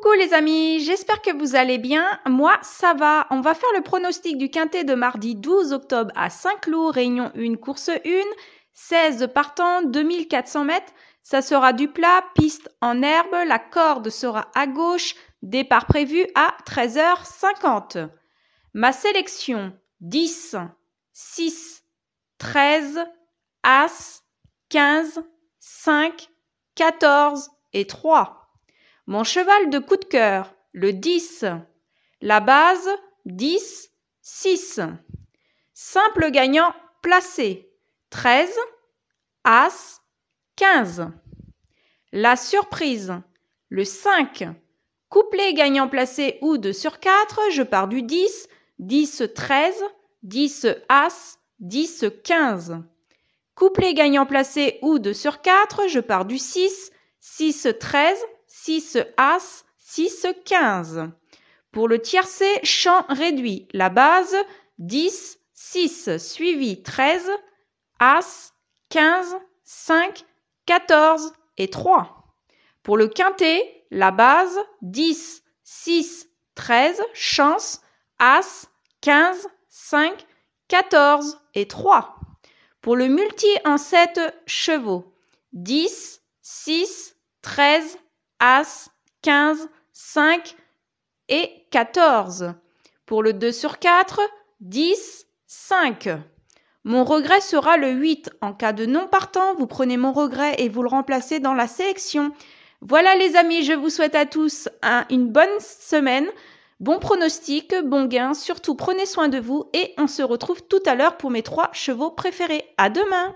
Coucou les amis, j'espère que vous allez bien. Moi, ça va. On va faire le pronostic du quintet de mardi 12 octobre à Saint-Cloud, Réunion 1, course 1. 16 partants, 2400 mètres. Ça sera du plat, piste en herbe. La corde sera à gauche. Départ prévu à 13h50. Ma sélection 10, 6, 13, As, 15, 5, 14 et 3. Mon cheval de coup de cœur, le 10. La base, 10, 6. Simple gagnant placé, 13, As, 15. La surprise, le 5. Couplet gagnant placé ou 2 sur 4, je pars du 10, 10, 13, 10, As, 10, 15. Couplet gagnant placé ou 2 sur 4, je pars du 6, 6, 13, 6 As, 6 15. Pour le tiercé, champ réduit. La base, 10, 6, suivi 13, As, 15, 5, 14 et 3. Pour le quintet, la base, 10, 6, 13, chance, As, 15, 5, 14 et 3. Pour le multi en 7 chevaux, 10, 6, 13, As, 15, 5 et 14. Pour le 2 sur 4, 10, 5. Mon regret sera le 8. En cas de non partant, vous prenez mon regret et vous le remplacez dans la sélection. Voilà les amis, je vous souhaite à tous une bonne semaine. Bon pronostic, bon gain, surtout prenez soin de vous et on se retrouve tout à l'heure pour mes trois chevaux préférés. À demain!